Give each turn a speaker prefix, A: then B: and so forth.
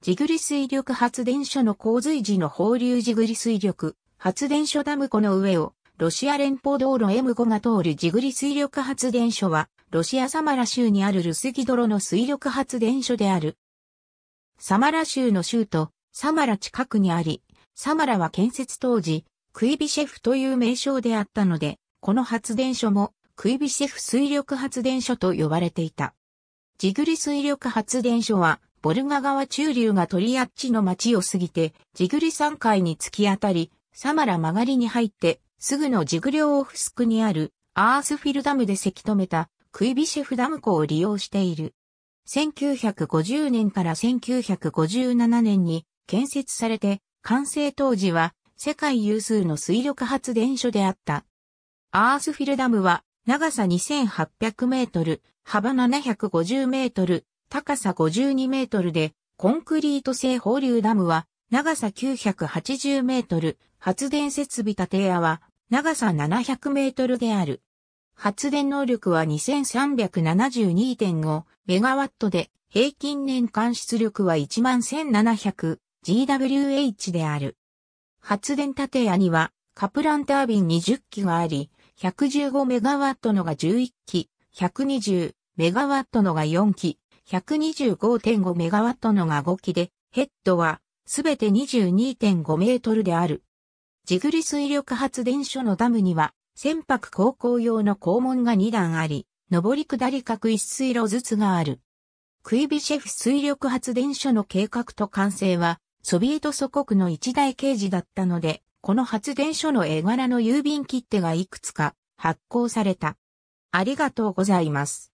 A: ジグリ水力発電所の洪水時の放流ジグリ水力発電所ダム湖の上をロシア連邦道路 M5 が通るジグリ水力発電所はロシアサマラ州にあるルスギドロの水力発電所である。サマラ州の州都サマラ近くにあり、サマラは建設当時クイビシェフという名称であったので、この発電所もクイビシェフ水力発電所と呼ばれていた。ジグリ水力発電所はボルガ川中流がトリアッチの町を過ぎて、ジグリ山海に突き当たり、サマラ曲がりに入って、すぐのジグリョオフスクにあるアースフィルダムでせき止めたクイビシェフダム湖を利用している。1950年から1957年に建設されて、完成当時は世界有数の水力発電所であった。アースフィルダムは長さ2800メートル、幅750メートル、高さ52メートルで、コンクリート製放流ダムは、長さ980メートル、発電設備建屋は、長さ700メートルである。発電能力は2372.5メガワットで、平均年間出力は 11700GWH である。発電建屋には、カプランタービン20機があり、115メガワットのが11機、120メガワットのが4機、125.5メガワットのが5機で、ヘッドはすべて22.5メートルである。ジグリ水力発電所のダムには、船舶航行用の肛門が2段あり、上り下り各一水路ずつがある。クイビシェフ水力発電所の計画と完成は、ソビエト祖国の一大刑事だったので、この発電所の絵柄の郵便切手がいくつか発行された。ありがとうござい
B: ます。